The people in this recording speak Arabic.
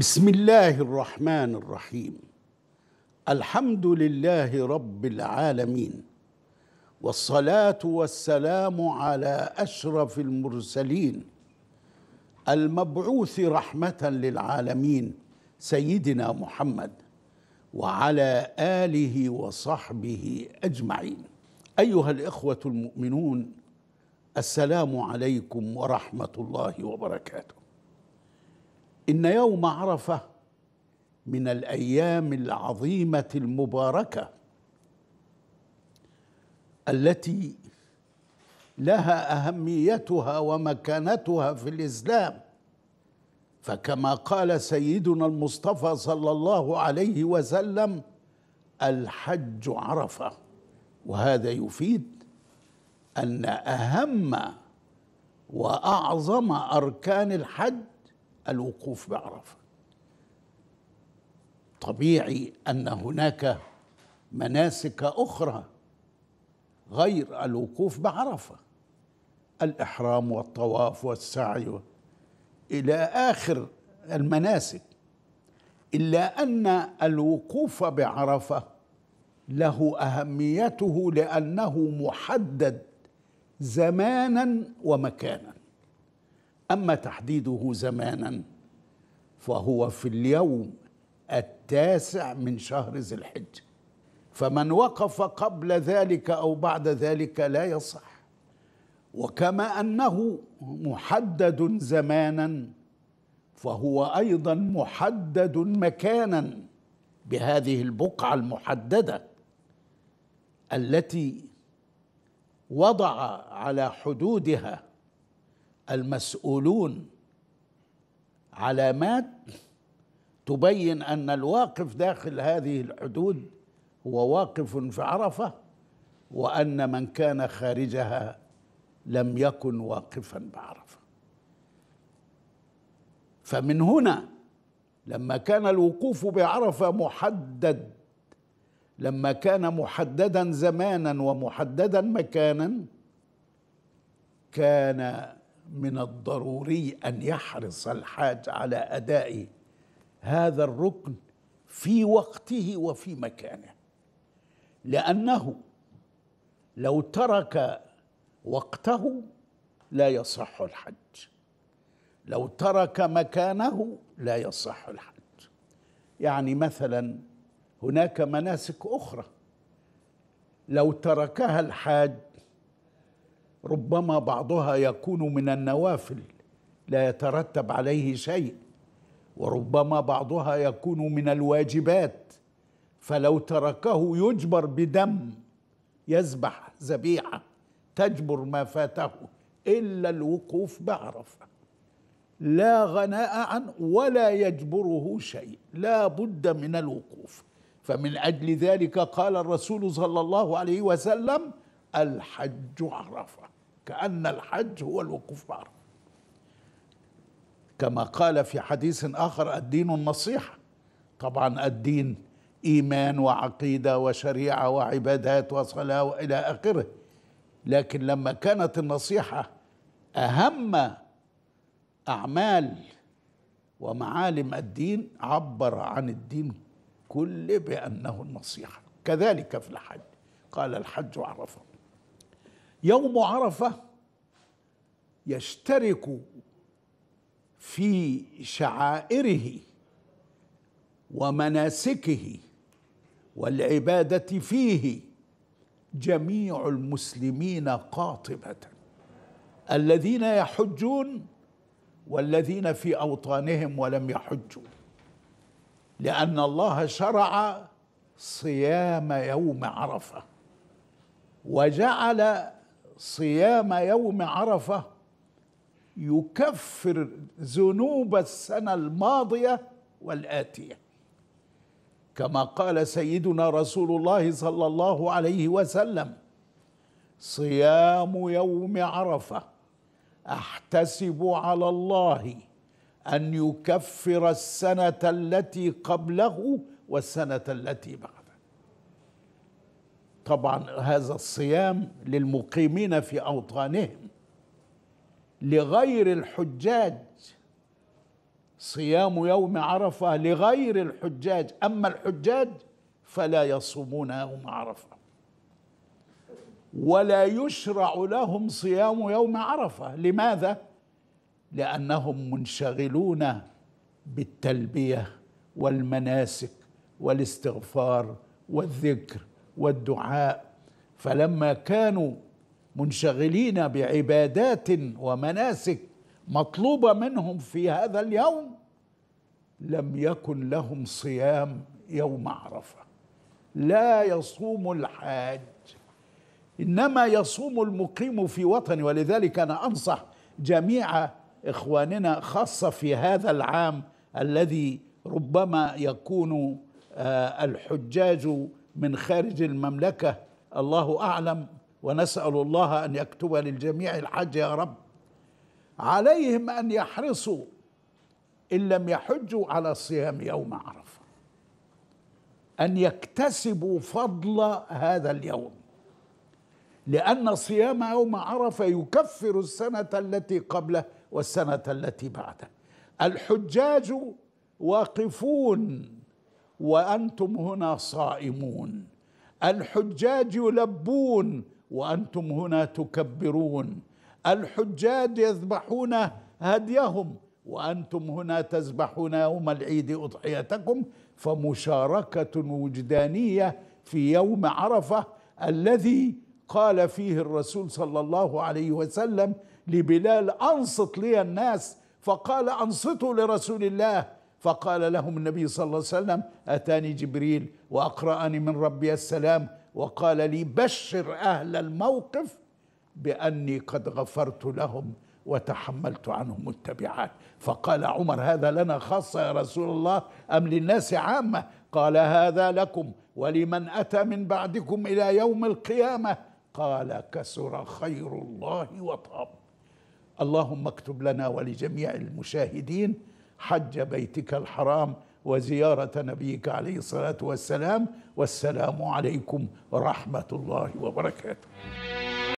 بسم الله الرحمن الرحيم الحمد لله رب العالمين والصلاه والسلام على اشرف المرسلين المبعوث رحمه للعالمين سيدنا محمد وعلى اله وصحبه اجمعين ايها الاخوه المؤمنون السلام عليكم ورحمه الله وبركاته إن يوم عرفة من الأيام العظيمة المباركة التي لها أهميتها ومكانتها في الإسلام فكما قال سيدنا المصطفى صلى الله عليه وسلم الحج عرفه وهذا يفيد ان اهم واعظم اركان الحج الوقوف بعرفه طبيعي ان هناك مناسك اخرى غير الوقوف بعرفه الاحرام والطواف والسعي الى اخر المناسك الا ان الوقوف بعرفه له اهميته لانه محدد زمانا ومكانا أما تحديده زمانا فهو في اليوم التاسع من شهر ذي الحجة فمن وقف قبل ذلك أو بعد ذلك لا يصح وكما أنه محدد زمانا فهو أيضا محدد مكانا بهذه البقعة المحددة التي وضع على حدودها المسؤولون علامات تبين ان الواقف داخل هذه الحدود هو واقف في عرفه وان من كان خارجها لم يكن واقفا بعرفه فمن هنا لما كان الوقوف بعرفه محدد لما كان محددا زمانا ومحددا مكانا كان من الضروري ان يحرص الحاج على اداء هذا الركن في وقته وفي مكانه لانه لو ترك وقته لا يصح الحج لو ترك مكانه لا يصح الحج يعني مثلا هناك مناسك اخرى لو تركها الحاج ربما بعضها يكون من النوافل لا يترتب عليه شيء وربما بعضها يكون من الواجبات فلو تركه يجبر بدم يذبح ذبيحه تجبر ما فاته الا الوقوف بعرفه لا غناء عنه ولا يجبره شيء لا بد من الوقوف فمن اجل ذلك قال الرسول صلى الله عليه وسلم الحج عرفه كأن الحج هو الوقوف بعرفة كما قال في حديث آخر الدين النصيحة طبعا الدين إيمان وعقيدة وشريعة وعبادات وصلاة وإلى آخره لكن لما كانت النصيحة أهم أعمال ومعالم الدين عبر عن الدين كله بأنه النصيحة كذلك في الحج قال الحج عرفه يوم عرفه يشترك في شعائره ومناسكه والعباده فيه جميع المسلمين قاطبه الذين يحجون والذين في اوطانهم ولم يحجوا لان الله شرع صيام يوم عرفه وجعل صيام يوم عرفه يكفر ذنوب السنه الماضيه والاتيه كما قال سيدنا رسول الله صلى الله عليه وسلم صيام يوم عرفه احتسب على الله ان يكفر السنه التي قبله والسنه التي بعده طبعا هذا الصيام للمقيمين في أوطانهم لغير الحجاج صيام يوم عرفة لغير الحجاج أما الحجاج فلا يصومون يوم عرفة ولا يشرع لهم صيام يوم عرفة لماذا؟ لأنهم منشغلون بالتلبية والمناسك والاستغفار والذكر والدعاء فلما كانوا منشغلين بعبادات ومناسك مطلوبه منهم في هذا اليوم لم يكن لهم صيام يوم عرفه لا يصوم الحاج انما يصوم المقيم في وطنه ولذلك انا انصح جميع اخواننا خاصه في هذا العام الذي ربما يكون آه، الحجاج من خارج المملكه الله اعلم ونسال الله ان يكتب للجميع الحج يا رب عليهم ان يحرصوا ان لم يحجوا على صيام يوم عرفه ان يكتسبوا فضل هذا اليوم لان صيام يوم عرفه يكفر السنه التي قبله والسنه التي بعده الحجاج واقفون وانتم هنا صائمون الحجاج يلبون وانتم هنا تكبرون الحجاج يذبحون هديهم وانتم هنا تذبحون يوم العيد اضحيتكم فمشاركه وجدانيه في يوم عرفه الذي قال فيه الرسول صلى الله عليه وسلم لبلال انصت لي الناس فقال انصتوا لرسول الله فقال لهم النبي صلى الله عليه وسلم أتاني جبريل وأقرأني من ربي السلام وقال لي بشر أهل الموقف بأني قد غفرت لهم وتحملت عنهم التبعات فقال عمر هذا لنا خاصة يا رسول الله أم للناس عامة قال هذا لكم ولمن أتى من بعدكم إلى يوم القيامة قال كسر خير الله وطاب اللهم اكتب لنا ولجميع المشاهدين حج بيتك الحرام وزيارة نبيك عليه الصلاة والسلام والسلام عليكم ورحمة الله وبركاته